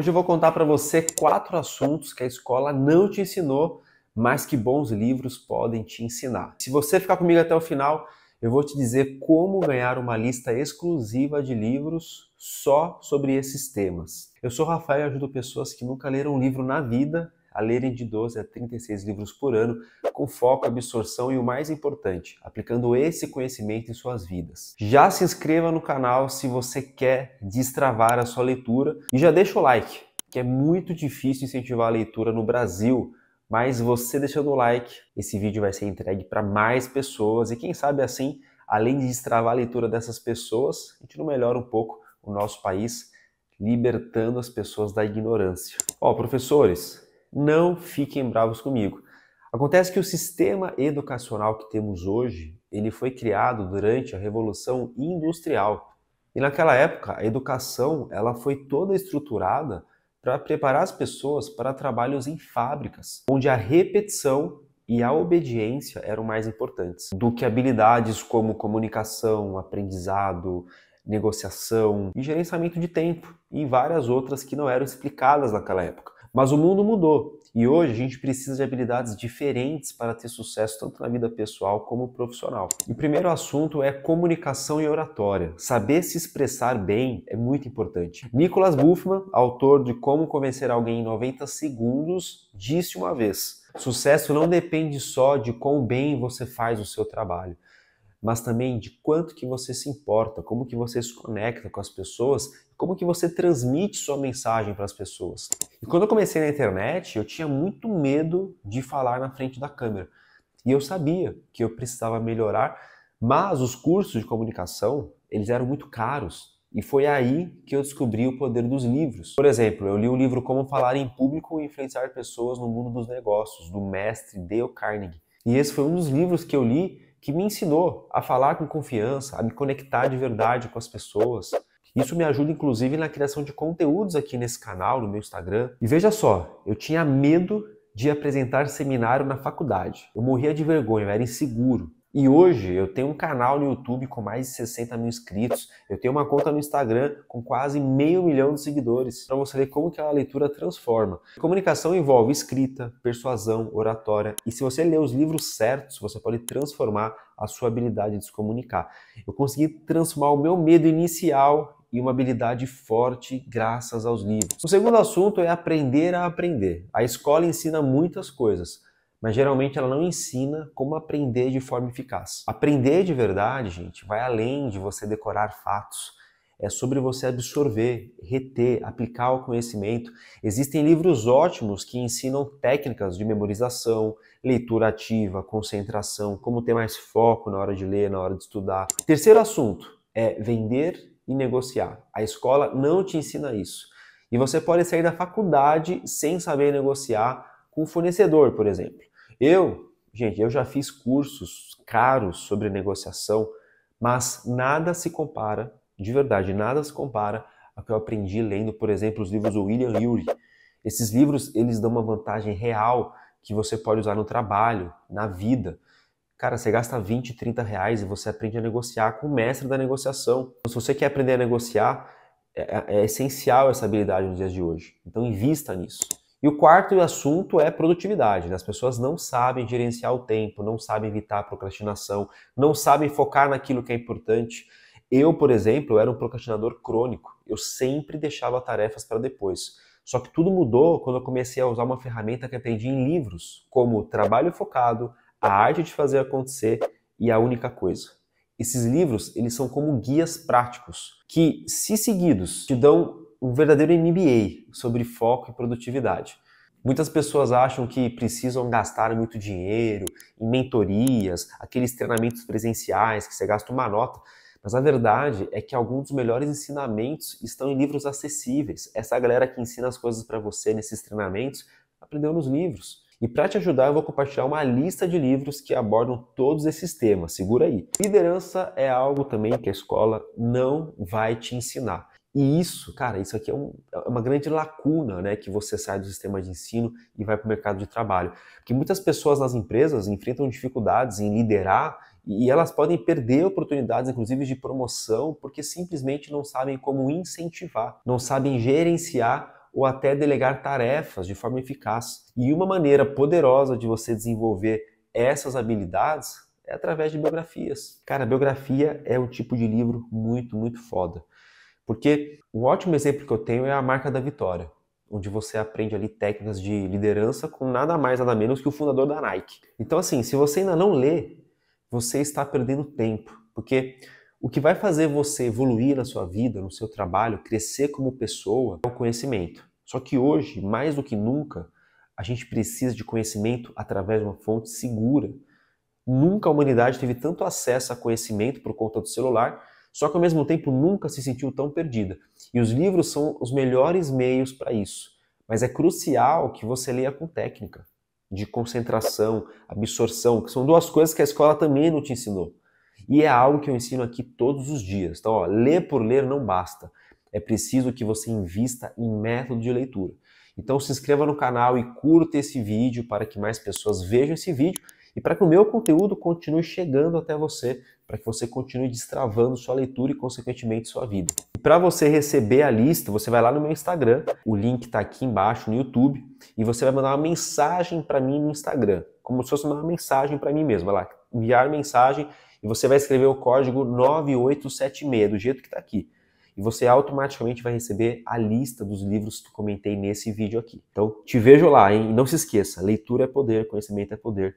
Hoje eu vou contar para você quatro assuntos que a escola não te ensinou, mas que bons livros podem te ensinar. Se você ficar comigo até o final, eu vou te dizer como ganhar uma lista exclusiva de livros só sobre esses temas. Eu sou Rafael e ajudo pessoas que nunca leram um livro na vida a lerem de 12 a 36 livros por ano, com foco, absorção e o mais importante, aplicando esse conhecimento em suas vidas. Já se inscreva no canal se você quer destravar a sua leitura e já deixa o like, que é muito difícil incentivar a leitura no Brasil. Mas você deixando o like, esse vídeo vai ser entregue para mais pessoas e quem sabe assim, além de destravar a leitura dessas pessoas, a gente não melhora um pouco o nosso país libertando as pessoas da ignorância. Ó, oh, professores, não fiquem bravos comigo. Acontece que o sistema educacional que temos hoje, ele foi criado durante a Revolução Industrial. E naquela época, a educação, ela foi toda estruturada para preparar as pessoas para trabalhos em fábricas, onde a repetição e a obediência eram mais importantes do que habilidades como comunicação, aprendizado, negociação e gerenciamento de tempo e várias outras que não eram explicadas naquela época. Mas o mundo mudou e hoje a gente precisa de habilidades diferentes para ter sucesso tanto na vida pessoal como profissional. O primeiro assunto é comunicação e oratória. Saber se expressar bem é muito importante. Nicholas Buffman, autor de Como Convencer Alguém em 90 Segundos, disse uma vez: Sucesso não depende só de quão bem você faz o seu trabalho mas também de quanto que você se importa, como que você se conecta com as pessoas, como que você transmite sua mensagem para as pessoas. E quando eu comecei na internet, eu tinha muito medo de falar na frente da câmera. E eu sabia que eu precisava melhorar, mas os cursos de comunicação, eles eram muito caros. E foi aí que eu descobri o poder dos livros. Por exemplo, eu li o livro Como Falar em Público e Influenciar Pessoas no Mundo dos Negócios, do mestre Dale Carnegie. E esse foi um dos livros que eu li que me ensinou a falar com confiança, a me conectar de verdade com as pessoas. Isso me ajuda inclusive na criação de conteúdos aqui nesse canal, no meu Instagram. E veja só, eu tinha medo de apresentar seminário na faculdade. Eu morria de vergonha, eu era inseguro. E hoje eu tenho um canal no YouTube com mais de 60 mil inscritos, eu tenho uma conta no Instagram com quase meio milhão de seguidores, para mostrar como que a leitura transforma. comunicação envolve escrita, persuasão, oratória, e se você ler os livros certos, você pode transformar a sua habilidade de se comunicar. Eu consegui transformar o meu medo inicial e uma habilidade forte graças aos livros. O segundo assunto é aprender a aprender. A escola ensina muitas coisas, mas geralmente ela não ensina como aprender de forma eficaz. Aprender de verdade, gente, vai além de você decorar fatos. É sobre você absorver, reter, aplicar o conhecimento. Existem livros ótimos que ensinam técnicas de memorização, leitura ativa, concentração, como ter mais foco na hora de ler, na hora de estudar. Terceiro assunto é vender e negociar. A escola não te ensina isso. E você pode sair da faculdade sem saber negociar, um fornecedor, por exemplo. Eu, gente, eu já fiz cursos caros sobre negociação, mas nada se compara, de verdade, nada se compara ao que eu aprendi lendo, por exemplo, os livros do William Ury. Esses livros, eles dão uma vantagem real que você pode usar no trabalho, na vida. Cara, você gasta 20, 30 reais e você aprende a negociar com o mestre da negociação. Então, se você quer aprender a negociar, é, é, é essencial essa habilidade nos dias de hoje. Então, invista nisso. E o quarto assunto é produtividade. Né? As pessoas não sabem gerenciar o tempo, não sabem evitar a procrastinação, não sabem focar naquilo que é importante. Eu, por exemplo, era um procrastinador crônico. Eu sempre deixava tarefas para depois. Só que tudo mudou quando eu comecei a usar uma ferramenta que aprendi em livros, como Trabalho Focado, A Arte de Fazer Acontecer e A Única Coisa. Esses livros, eles são como guias práticos, que, se seguidos, te dão um verdadeiro MBA sobre foco e produtividade. Muitas pessoas acham que precisam gastar muito dinheiro em mentorias, aqueles treinamentos presenciais que você gasta uma nota, mas a verdade é que alguns dos melhores ensinamentos estão em livros acessíveis. Essa galera que ensina as coisas para você nesses treinamentos aprendeu nos livros. E para te ajudar, eu vou compartilhar uma lista de livros que abordam todos esses temas. Segura aí. Liderança é algo também que a escola não vai te ensinar. E isso, cara, isso aqui é, um, é, uma grande lacuna, né, que você sai do sistema de ensino e vai para o mercado de trabalho. Porque muitas pessoas nas empresas enfrentam dificuldades em liderar e elas podem perder oportunidades, inclusive de promoção, porque simplesmente não sabem como incentivar, não sabem gerenciar ou até delegar tarefas de forma eficaz. E uma maneira poderosa de você desenvolver essas habilidades é através de biografias. Cara, biografia é um tipo de livro muito, muito foda. Porque um ótimo exemplo que eu tenho é a marca da Vitória, onde você aprende ali técnicas de liderança com nada mais nada menos que o fundador da Nike. Então assim, se você ainda não lê, você está perdendo tempo, porque o que vai fazer você evoluir na sua vida, no seu trabalho, crescer como pessoa, é o conhecimento. Só que hoje, mais do que nunca, a gente precisa de conhecimento através de uma fonte segura. Nunca a humanidade teve tanto acesso a conhecimento por conta do celular só que ao mesmo tempo nunca se sentiu tão perdida. E os livros são os melhores meios para isso. Mas é crucial que você leia com técnica, de concentração, absorção, que são duas coisas que a escola também não te ensinou. E é algo que eu ensino aqui todos os dias. Então, ó, ler por ler não basta. É preciso que você invista em método de leitura. Então, se inscreva no canal e curta esse vídeo para que mais pessoas vejam esse vídeo e para que o meu conteúdo continue chegando até você, para que você continue destravando sua leitura e, consequentemente, sua vida. E para você receber a lista, você vai lá no meu Instagram, o link está aqui embaixo no YouTube, e você vai mandar uma mensagem para mim no Instagram, como se fosse uma mensagem para mim mesmo. Vai lá, enviar mensagem e você vai escrever o código 9876, do jeito que está aqui e você automaticamente vai receber a lista dos livros que eu comentei nesse vídeo aqui. Então, te vejo lá, hein? E não se esqueça, leitura é poder, conhecimento é poder.